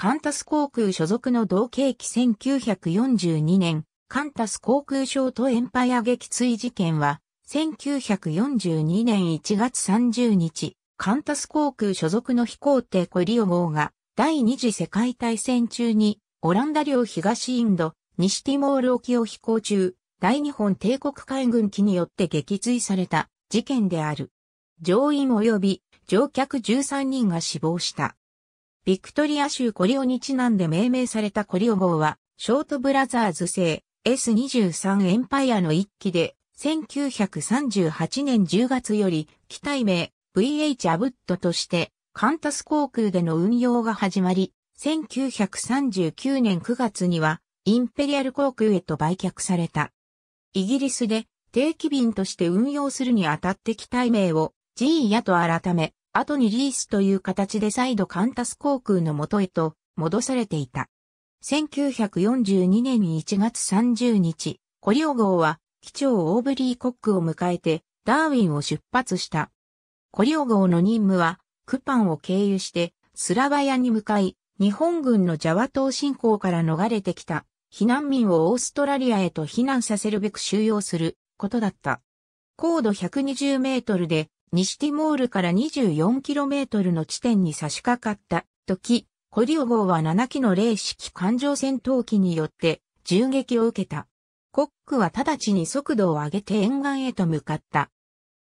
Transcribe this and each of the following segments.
カンタス航空所属の同系機1942年、カンタス航空省とエンパイア撃墜事件は、1942年1月30日、カンタス航空所属の飛行艇コリオ号が、第二次世界大戦中に、オランダ領東インド、西ティモール沖を飛行中、大日本帝国海軍機によって撃墜された事件である。乗員及び乗客13人が死亡した。ビクトリア州コリオにちなんで命名されたコリオ号は、ショートブラザーズ製 S23 エンパイアの一機で、1938年10月より、機体名 VH アブットとして、カンタス航空での運用が始まり、1939年9月には、インペリアル航空へと売却された。イギリスで定期便として運用するにあたって機体名を G ヤと改め、後にリースという形で再度カンタス航空の元へと戻されていた。1942年1月30日、コリオ号は機長オーブリー・コックを迎えてダーウィンを出発した。コリオ号の任務はクパンを経由してスラバヤに向かい、日本軍のジャワ島侵攻から逃れてきた避難民をオーストラリアへと避難させるべく収容することだった。高度120メートルで西ティモールから 24km の地点に差し掛かった時、コリオ号は7機の零式艦上戦闘機によって銃撃を受けた。コックは直ちに速度を上げて沿岸へと向かった。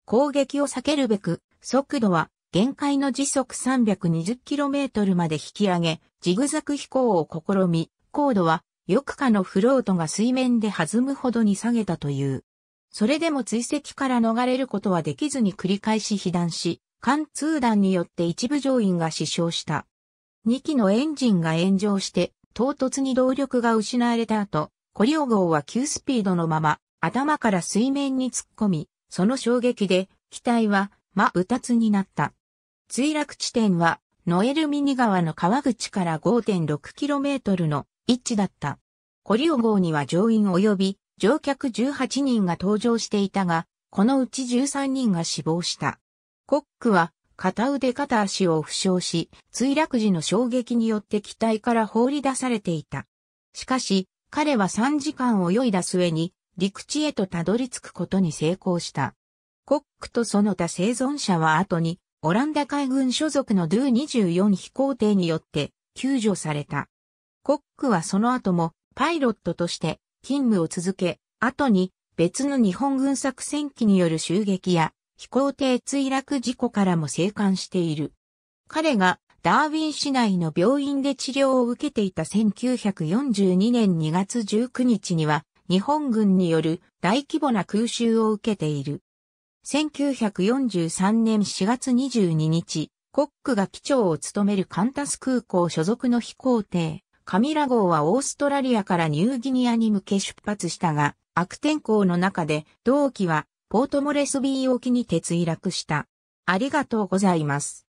攻撃を避けるべく、速度は限界の時速 320km まで引き上げ、ジグザク飛行を試み、高度は、よくかのフロートが水面で弾むほどに下げたという。それでも追跡から逃れることはできずに繰り返し被弾し、貫通弾によって一部乗員が死傷した。2機のエンジンが炎上して、唐突に動力が失われた後、コリオ号は急スピードのまま、頭から水面に突っ込み、その衝撃で、機体は、真たつになった。墜落地点は、ノエルミニ川の川口から 5.6km の位置だった。コリオ号には乗員及び乗客18人が搭乗していたが、このうち13人が死亡した。コックは片腕片足を負傷し、墜落時の衝撃によって機体から放り出されていた。しかし、彼は3時間泳いだ末に陸地へとたどり着くことに成功した。コックとその他生存者は後に、オランダ海軍所属のドゥ24飛行艇によって救助された。コックはその後もパイロットとして勤務を続け、後に別の日本軍作戦機による襲撃や飛行艇墜落事故からも生還している。彼がダーウィン市内の病院で治療を受けていた1942年2月19日には日本軍による大規模な空襲を受けている。1943年4月22日、コックが機長を務めるカンタス空港所属の飛行艇、カミラ号はオーストラリアからニューギニアに向け出発したが、悪天候の中で同機はポートモレスビー沖に鉄墜落した。ありがとうございます。